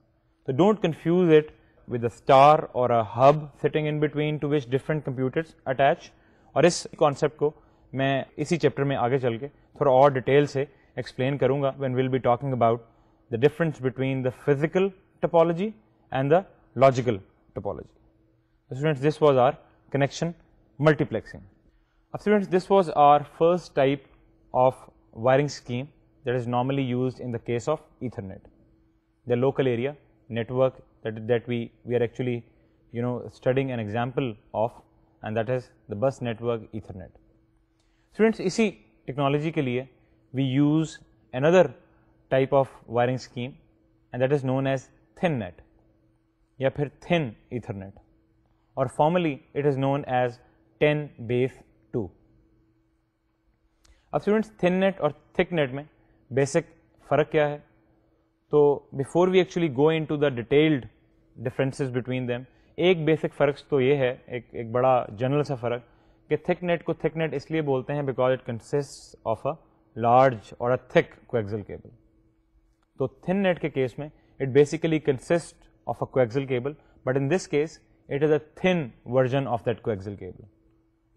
So, do not confuse it with a star or a hub sitting in between to which different computers attach Or this concept को मैं इसी chapter में आगे चल के थोड़ा और detail से explain करूँगा when we will be talking about the difference between the physical topology and the logical topology. So, students this was our connection multiplexing. Uh, students, this was our first type of wiring scheme that is normally used in the case of Ethernet, the local area network that, that we, we are actually you know studying an example of and that is the bus network Ethernet. Students, इसी technology के we use another type of wiring scheme and that is known as thin net या फिर thin Ethernet or formally it is known as 10 base अब स्टूडेंट्स थिन नेट और थिक नेट में बेसिक फ़र्क क्या है तो before we actually go in to the detailed differences between them एक बेसिक फ़र्क तो ये है एक एक बड़ा जनरल सा फ़र्क कि थिक नेट को थिक नेट इसलिए बोलते हैं because it consist of a large और अ थिक कोएक्सल केबल तो थिन नेट के केस में it basically consist of a coaxial cable but in this case it is a thin version of that coaxial cable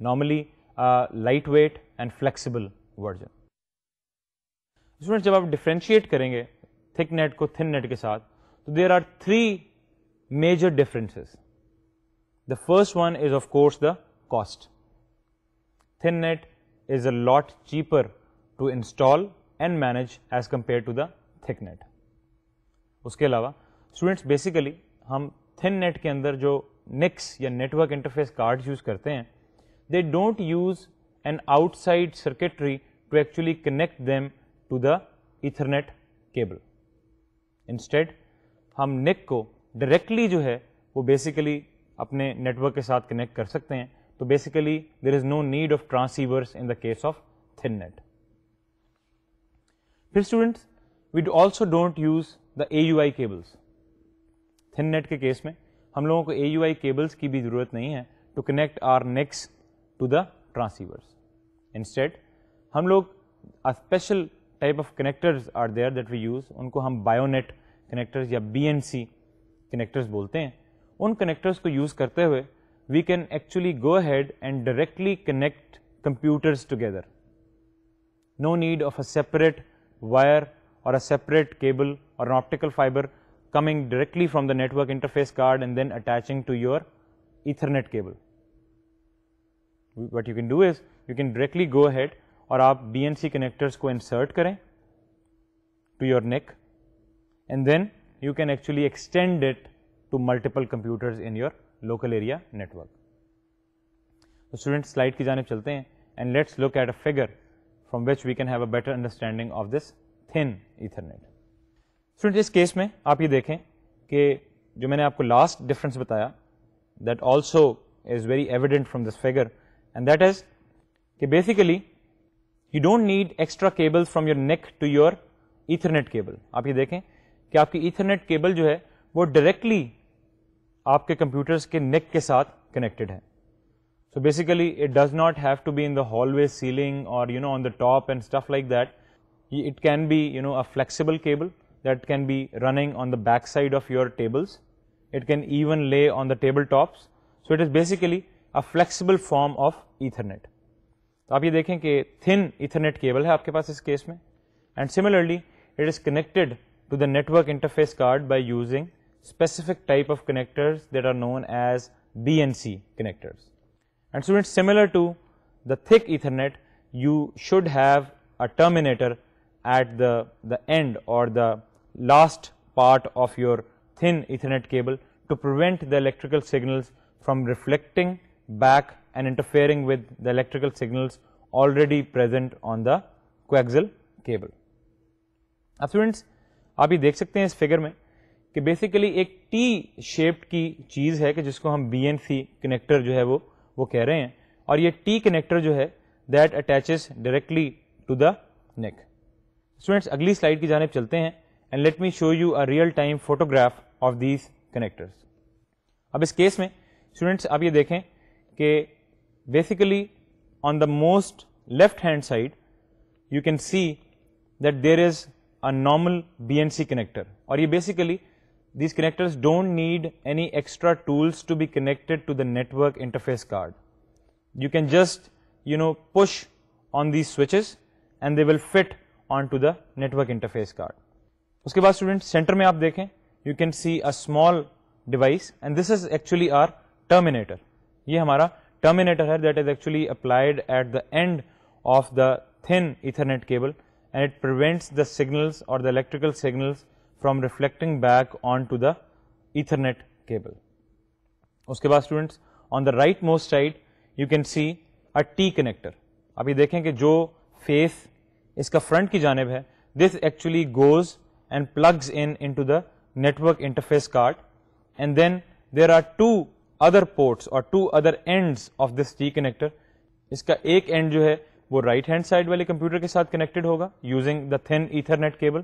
normally uh, lightweight and flexible version student जब आप डिफ्रेंशिएट करेंगे थिक नेट को थिन नेट के साथ तो there are three major differences the first one is of course the cost thin net is a lot cheaper to install and manage as compare to the thick net उसके अलावा स्टूडेंट्स बेसिकली हम थिन नेट के अंदर जो निक्स या नेटवर्क इंटरफेस कार्ड यूज करते हैं they don't use an outside circuitry to actually connect them to the ethernet cable instead hum nic ko directly jo hai wo basically apne network ke sath connect kar sakte hain to basically there is no need of transceivers in the case of thin net फिर students we also don't use the AUI cables thin net ke case mein hum logon ko AUI cables ki bhi zarurat nahi hai to connect our necks to the transceivers instead हम लोग special type of connectors are there that we use उनको हम बायोनेट कनेक्टर्स या बी एन सी कनेक्टर्स बोलते हैं उन कनेक्टर्स को यूज़ करते हुए we can actually go ahead and directly connect computers together no need of a separate or a separate cable or an optical fiber coming directly from the network interface card and then attaching to your ethernet cable. What you can do is you can directly go ahead और आप बी एन सी कनेक्टर्स को इंसर्ट करें to your NIC and then you can actually extend it to multiple computers in your local area network तो स्टूडेंट स्लाइड की जानब चलते हैं and let's look at a figure from which we can have a better understanding of this thin ethernet student इस केस में आप ये देखें कि जो मैंने आपको लास्ट डिफरेंस बताया that also is very evident from this figure and that is कि basically You don't need extra cables from your neck to your Ethernet cable. ये देखें कि आपकी ईथरनेट केबल जो है वो डायरेक्टली आपके कंप्यूटर्स के so basically it does not have to be in the hallway ceiling or on the top and stuff like that it can be a flexible cable that can be running on the back side of your tables it can even lay on the tabletops so it is basically a flexible form of ethernet तो आप ये देखें कि थिन इथरनेट केबल है आपके पास इस केस में and similarly it is connected to the network interface card specific type of connectors that are known as BNC connectors. And students, similar to the thick Ethernet, you should have a terminator at the end or the last part of your thin Ethernet cable to prevent the electrical signals from reflecting back and interfering with the electrical signals already present on the coaxial cable. अब स्टूडेंट्स आप ये देख सकते हैं इस फिगर में कि बेसिकली एक टी शेप्ड की चीज़ है कि जिसको हम बी एन सी कनेक्टर जो है वो वो कह रहे हैं और ये टी कनेक्टर जो है that attaches directly to the NIC students अगली स्लाइड की जानब चलते हैं and let me show you a real time photograph of these connectors अब इस केस में स्टूडेंट्स आप ये देखें okay, basically on the most left hand side you can see that there is a normal BNC connector or you basically these connectors don't need any extra tools to be connected to the network interface card. You can just you know push on these switches and they will fit onto the network interface card. उसके बाद स्टूडेंट सेंटर में आप देखें you can see a small device and this is actually our terminator ये हमारा टर्मिनेटर है that is actually applied at the end of the thin ethernet cable and it prevents the signals और the electrical signals from reflecting back on to the ethernet cable उसके बाद students on the right most side you can see a T connector अभी देखें कि जो फेस इसका फ्रंट की जानब है this actually goes and plugs in in to the network interface card and then there are two other ports और two other ends of this T connector इसका एक एंड जो है वो राइट हैंड साइड वाले कंप्यूटर के साथ कनेक्टेड होगा using the thin ethernet cable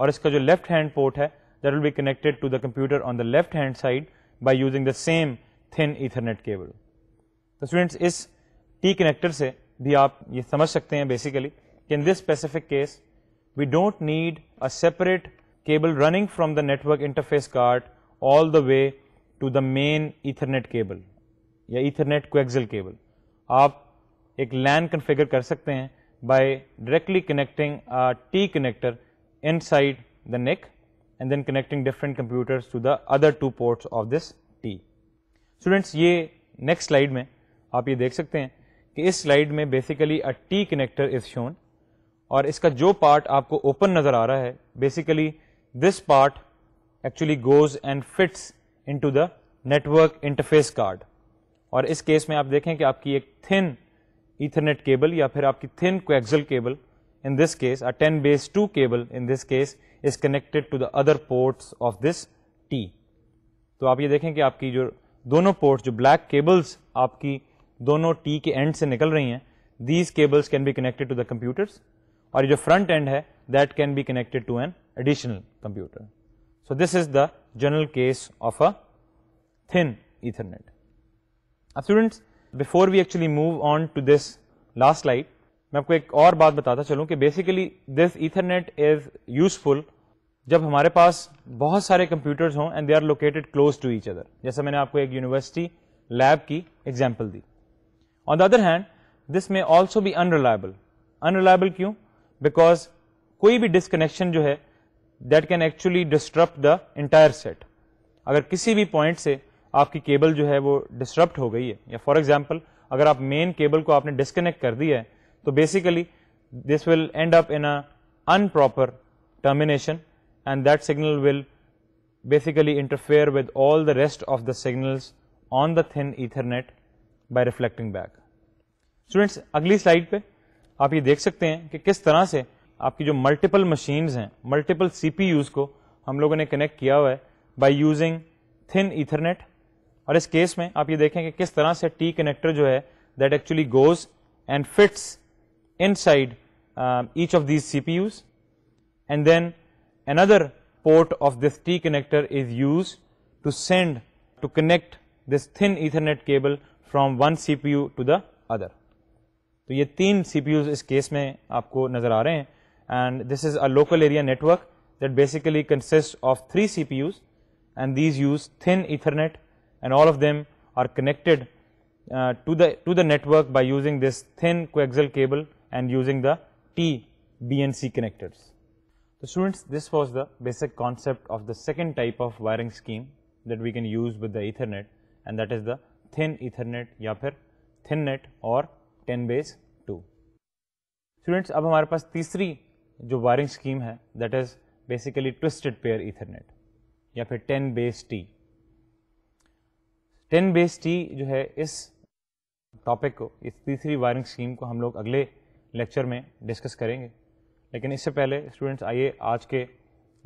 और इसका जो लेफ्ट हैंड पोर्ट है that will be connected to the computer on the left hand side by using the same thin ethernet cable तो स्टूडेंट्स इस टी कनेक्टर से भी आप ये समझ सकते हैं बेसिकली कि in this specific case we don't need a separate cable running from the network interface card all the way to the main ethernet cable या ईथरनेट कोएक्सल केबल आप एक लैन कन्फिगर कर सकते हैं by directly connecting T connector inside the NIC and then connecting different computers to the other two ports of this T students ये नेक्स्ट स्लाइड में आप ये देख सकते हैं कि इस स्लाइड में basically a T connector is shown और इसका जो पार्ट आपको ओपन नज़र आ रहा है basically this part actually goes and fits into the network interface card और इस केस में आप देखें कि आपकी एक थिन ईथरनेट केबल या फिर आपकी thin coaxial cable in this case a 10 base 2 cable in this case is connected to the other ports of this T तो आप ये देखें कि आपकी जो दोनों पोर्ट्स जो ब्लैक केबल्स आपकी दोनों T के एंड से निकल रही हैं these cables can be connected to the computers और ये जो फ्रंट एंड है that can be connected to an additional computer So, this is the general case of a thin Ethernet. Now, students, before we actually move on to this last slide, मैं आपको एक और बात बताता चलूँ कि basically this Ethernet is useful जब हमारे पास बहुत सारे कंप्यूटर्स हों and they are located close to each other जैसे मैंने the एक यूनिवर्सिटी लैब की एग्जाम्पल दी on the other hand this में ऑल्सो भी अनरिलायबल अनरिलायबल क्यों because that can actually disturb the entire set अगर किसी भी पॉइंट से आपकी केबल जो है वो डिस्टर्ब हो गई है या फॉर एग्जाम्पल अगर आप मेन केबल को आपने डिस्कनेक्ट कर दिया है तो basically this will end up in a improper termination and that signal will basically interfere with all the rest of the signals on the thin ethernet by reflecting back students agli slide pe aap ye dekh sakte hain ki kis tarah se आपकी जो मल्टीपल मशीन्स हैं मल्टीपल सीपीयूज को हम लोगों ने कनेक्ट किया हुआ है बाय यूजिंग थिन इथरनेट और इस केस में आप ये देखें कि किस तरह से टी कनेक्टर जो है that actually goes and fits inside each of these CPUs and then another port of this T connector is used to send to connect this thin ethernet cable from one CPU to the other. तो ये तीन CPUs इस केस में आपको नजर आ रहे हैं and this is a local area network that basically consists of three CPUs and these use thin ethernet and all of them are connected uh, to the to the network by using this thin coaxial cable and using the T B and C connectors. So students this was the basic concept of the second type of wiring scheme that we can use with the ethernet and that is the thin ethernet ya फिर thin net or 10 base 2. Students अब हमारे पास तीसरी जो वायरिंग स्कीम है that is basically twisted pair ethernet या फिर ten base T ten base T जो है इस टॉपिक को इस तीसरी वायरिंग स्कीम को हम लोग अगले लेक्चर में डिस्कस करेंगे लेकिन इससे पहले स्टूडेंट्स आइए आज के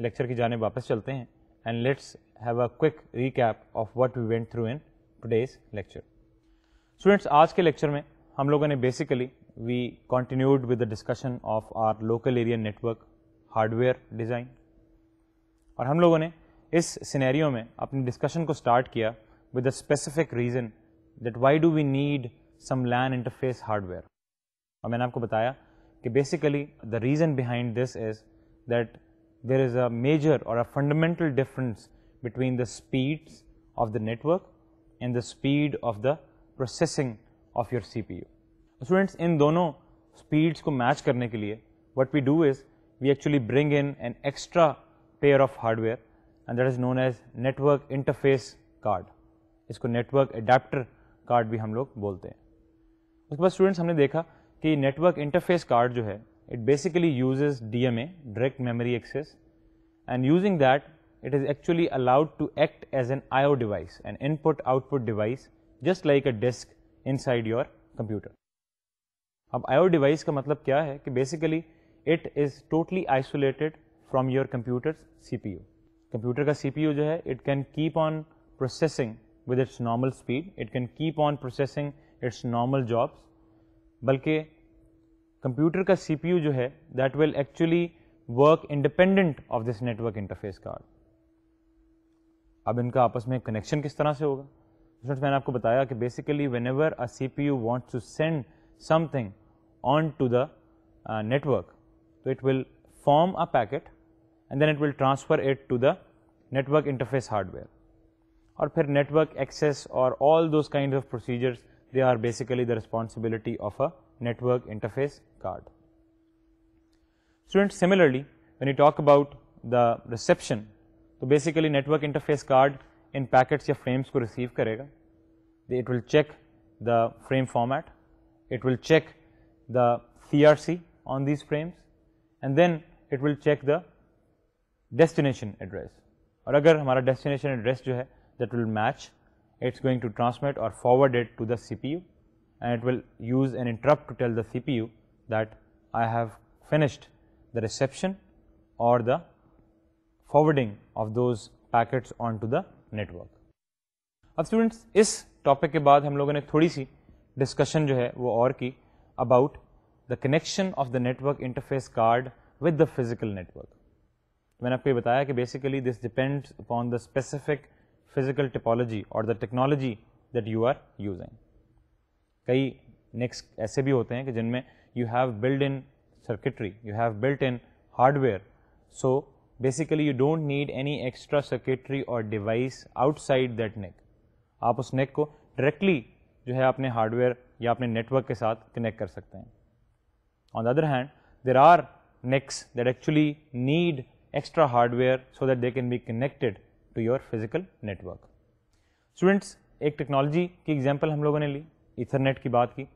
लेक्चर की जाने वापस चलते हैं and let's have a quick recap of what we went through in today's lecture students आज के लेक्चर में हम लोगों ने basically we continued with the discussion of our local area network hardware design aur hum logo ne is scenario mein apni discussion ko start kiya with a specific reason that why do we need some lan interface hardware aur maine aapko bataya basically the reason behind this is that there is a major or a fundamental difference between the speeds of the network and the speed of the processing of your cpu students इन दोनों स्पीड्स को मैच करने के लिए what we do is we actually bring in an extra pair of hardware and that is known as network interface card इसको network adapter card भी हम लोग बोलते हैं उसके बाद स्टूडेंट्स हमने देखा कि network interface card जो है it basically uses DMA direct memory access and using that it is actually allowed to act as an IO device an input output device just like a disk inside your computer अब आयो डिवाइस का मतलब क्या है कि basically it is totally isolated from your computer C computer का सी जो है it can keep on processing with its normal speed it can keep on processing its normal jobs बल्कि कंप्यूटर का सी जो है that will actually work independent of this network interface card अब इनका आपस में कनेक्शन किस तरह से होगा मैंने आपको बताया कि basically whenever a C P U want to send something onto the uh, network. So, it will form a packet and then it will transfer it to the network interface hardware or per network access or all those kinds of procedures they are basically the responsibility of a network interface card. Students similarly when you talk about the reception so basically network interface card in packets or frames को receive करेगा it will check the frame format it will check the CRC on these frames and then it will check the destination address और अगर हमारा destination address that will match it's going to transmit or forward it to the CPU and it will use an interrupt to tell the CPU that I have finished the reception or the forwarding of those packets onto the network. अब students इस topic discussion about the connection of the network interface card with the physical network. मैंने आपको ये बताया कि basically this depends upon the specific physical topology or the technology that you are using. कई next ऐसे भी होते you have built in circuitry, you have built in hardware. So basically you don't need any extra circuitry or device outside that neck. आप उस neck को directly जो है hardware या अपने नेटवर्क के साथ कनेक्ट कर सकते हैं on the other hand there are NICs that actually need extra hardware so that they can be connected to your physical network. Students, एक technology की example हम लोगों ने ली Ethernet की बात की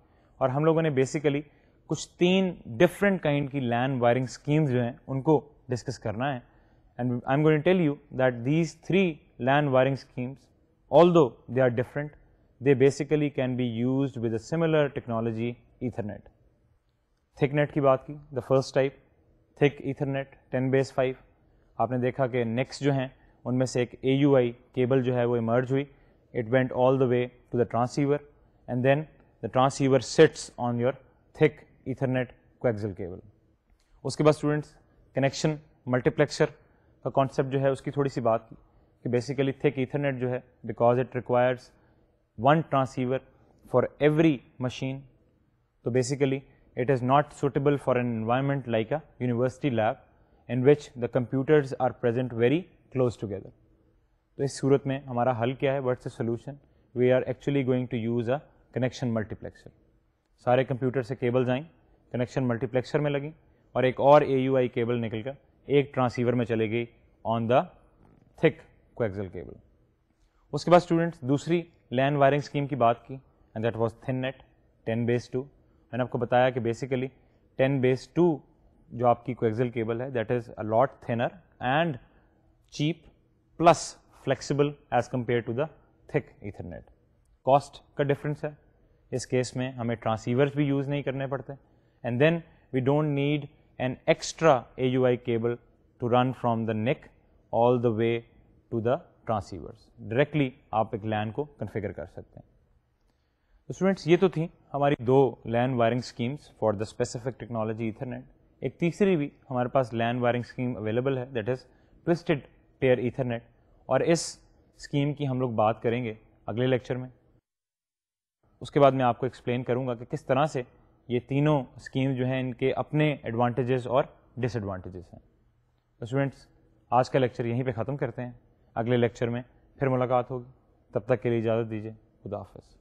और हम लोगों ने basically कुछ तीन different kind की LAN wiring schemes जो हैं उनको discuss करना है and I am going to tell you that these three LAN wiring schemes although they are different they basically can be used with a similar technology Ethernet. Thicknet ki baat ki. the first type thick Ethernet 10 base 5 आपने देखा कि next jo hain, unme se ek AUI cable jo hai, wo emerge hui. it went all the way to the transceiver and then the transceiver sits on your thick Ethernet coaxial cable. Uske baad students connection multiplexer ka concept jo hai, uski thodi si baat ki. basically thick Ethernet jo hai, because it requires one transceiver for every machine. So basically it is not suitable for an environment like a university lab in which the computers are present very close together. तो इस सूरत में हमारा हल क्या है what's a solution we are actually going to use a connection multiplexer सारे कंप्यूटर से केबल्स आई कनेक्शन मल्टीप्लेक्सर में लगी और एक और ए केबल निकल कर एक ट्रांसीवर में चले गई on the thick coaxial cable उसके बाद स्टूडेंट्स दूसरी लैन वायरिंग स्कीम की बात की and that was thin net ten base two मैंने आपको बताया कि बेसिकली टेन बेस टू जो आपकी क्वेक्जल केबल है that is a lot thinner and cheap plus flexible as compared to the thick ethernet cost का डिफरेंस है इस केस में हमें ट्रांसीवर्स भी यूज़ नहीं करने पड़ते and then we don't need an extra A U I cable to run from the NIC all the way to the transceivers directly आप एक लैन को कन्फिगर कर सकते हैं तो स्टूडेंट्स ये तो थी हमारी दो LAN wiring schemes for the specific technology ethernet एक तीसरी भी हमारे पास लैन वायरिंग स्कीम अवेलेबल है that is twisted pair ethernet और इस स्कीम की हम लोग बात करेंगे अगले लेक्चर में उसके बाद मैं आपको एक्सप्लेन करूँगा कि किस तरह से ये तीनों स्कीम जो हैं इनके अपने एडवांटेजेस और डिसएडवांटेजेस हैं स्टूडेंट्स तो आज का लेक्चर यहीं पे ख़त्म करते हैं अगले लेक्चर में फिर मुलाकात होगी तब तक के लिए इजाज़त दीजिए खुदाफिज़